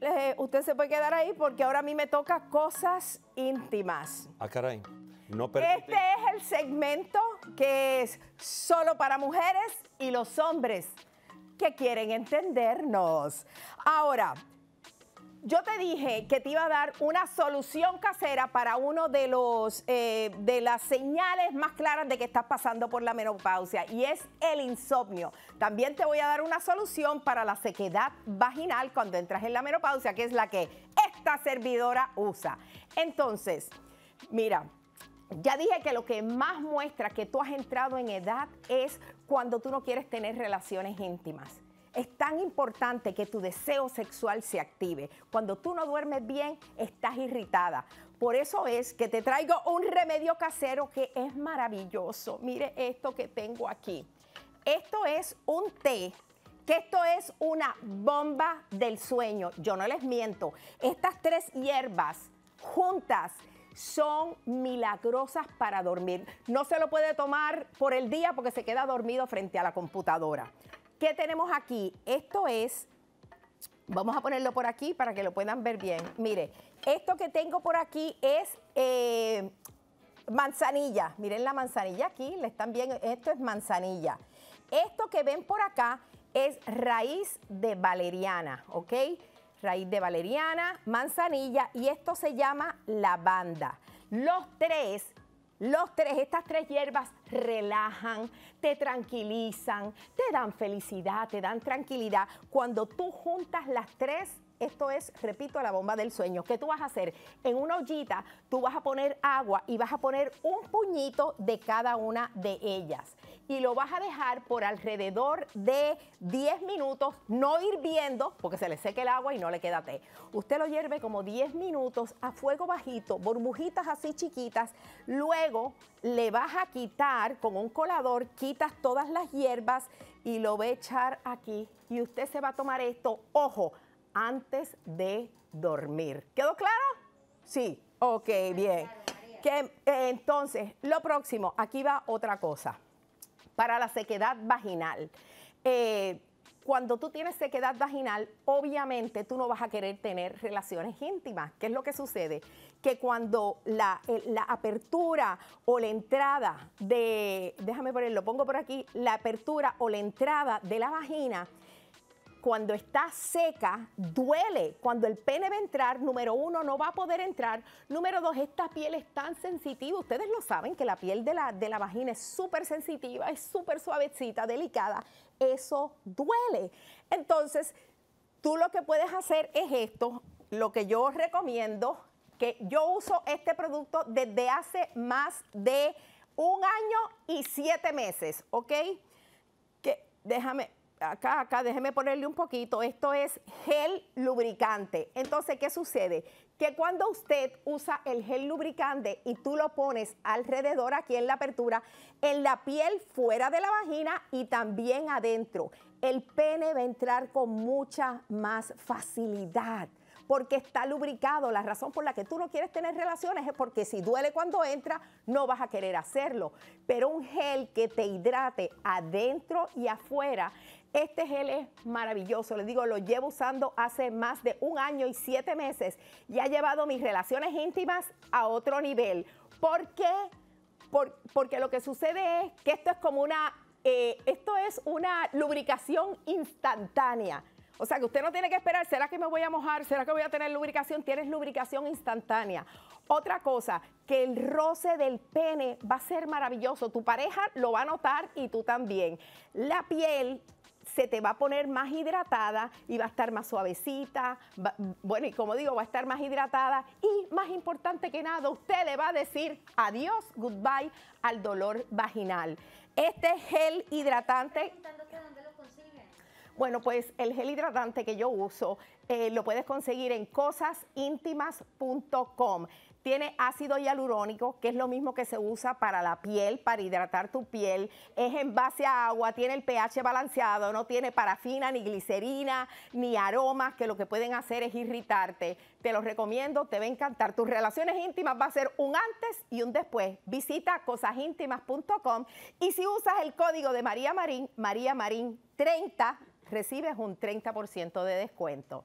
Eh, usted se puede quedar ahí porque ahora a mí me toca cosas íntimas. Ah, caray. No Este es el segmento que es solo para mujeres y los hombres que quieren entendernos. Ahora, yo te dije que te iba a dar una solución casera para uno de eh, de las señales más claras de que estás pasando por la menopausia y es el insomnio. También te voy a dar una solución para la sequedad vaginal cuando entras en la menopausia, que es la que esta servidora usa. Entonces, mira, ya dije que lo que más muestra que tú has entrado en edad es cuando tú no quieres tener relaciones íntimas. Es tan importante que tu deseo sexual se active. Cuando tú no duermes bien, estás irritada. Por eso es que te traigo un remedio casero que es maravilloso. Mire esto que tengo aquí. Esto es un té que esto es una bomba del sueño. Yo no les miento. Estas tres hierbas juntas son milagrosas para dormir. No se lo puede tomar por el día porque se queda dormido frente a la computadora. ¿Qué tenemos aquí? Esto es, vamos a ponerlo por aquí para que lo puedan ver bien. Mire, esto que tengo por aquí es eh, manzanilla. Miren la manzanilla aquí, le están bien. esto es manzanilla. Esto que ven por acá es raíz de valeriana, ¿ok? Raíz de valeriana, manzanilla y esto se llama lavanda. Los tres los tres, estas tres hierbas relajan, te tranquilizan, te dan felicidad, te dan tranquilidad. Cuando tú juntas las tres, esto es, repito, la bomba del sueño. ¿Qué tú vas a hacer? En una ollita tú vas a poner agua y vas a poner un puñito de cada una de ellas y lo vas a dejar por alrededor de 10 minutos, no hirviendo, porque se le seque el agua y no le queda té. Usted lo hierve como 10 minutos a fuego bajito, burbujitas así chiquitas. Luego le vas a quitar con un colador, quitas todas las hierbas y lo va a echar aquí. Y usted se va a tomar esto, ojo, antes de dormir. ¿Quedó claro? Sí. Ok, bien. Eh, entonces, lo próximo, aquí va otra cosa para la sequedad vaginal. Eh, cuando tú tienes sequedad vaginal, obviamente tú no vas a querer tener relaciones íntimas. ¿Qué es lo que sucede? Que cuando la, eh, la apertura o la entrada de, déjame ponerlo, pongo por aquí, la apertura o la entrada de la vagina cuando está seca, duele. Cuando el pene va a entrar, número uno, no va a poder entrar. Número dos, esta piel es tan sensitiva. Ustedes lo saben que la piel de la, de la vagina es súper sensitiva, es súper suavecita, delicada. Eso duele. Entonces, tú lo que puedes hacer es esto. Lo que yo recomiendo, que yo uso este producto desde hace más de un año y siete meses, ¿ok? Que déjame, acá, acá, déjeme ponerle un poquito, esto es gel lubricante. Entonces, ¿qué sucede? Que cuando usted usa el gel lubricante y tú lo pones alrededor aquí en la apertura, en la piel fuera de la vagina y también adentro, el pene va a entrar con mucha más facilidad porque está lubricado. La razón por la que tú no quieres tener relaciones es porque si duele cuando entra, no vas a querer hacerlo. Pero un gel que te hidrate adentro y afuera este gel es maravilloso, les digo, lo llevo usando hace más de un año y siete meses y ha llevado mis relaciones íntimas a otro nivel. ¿Por qué? porque lo que sucede es que esto es como una, eh, esto es una lubricación instantánea. O sea que usted no tiene que esperar, ¿será que me voy a mojar? ¿Será que voy a tener lubricación? Tienes lubricación instantánea. Otra cosa, que el roce del pene va a ser maravilloso. Tu pareja lo va a notar y tú también. La piel se te va a poner más hidratada y va a estar más suavecita, bueno, y como digo, va a estar más hidratada y más importante que nada, usted le va a decir adiós, goodbye al dolor vaginal. Este gel hidratante... Bueno, pues el gel hidratante que yo uso eh, lo puedes conseguir en cosasintimas.com. Tiene ácido hialurónico, que es lo mismo que se usa para la piel, para hidratar tu piel. Es en base a agua, tiene el pH balanceado, no tiene parafina, ni glicerina, ni aromas, que lo que pueden hacer es irritarte. Te lo recomiendo, te va a encantar. Tus relaciones íntimas va a ser un antes y un después. Visita cosasíntimas.com y si usas el código de María Marín, María Marín 30, recibes un 30% de descuento.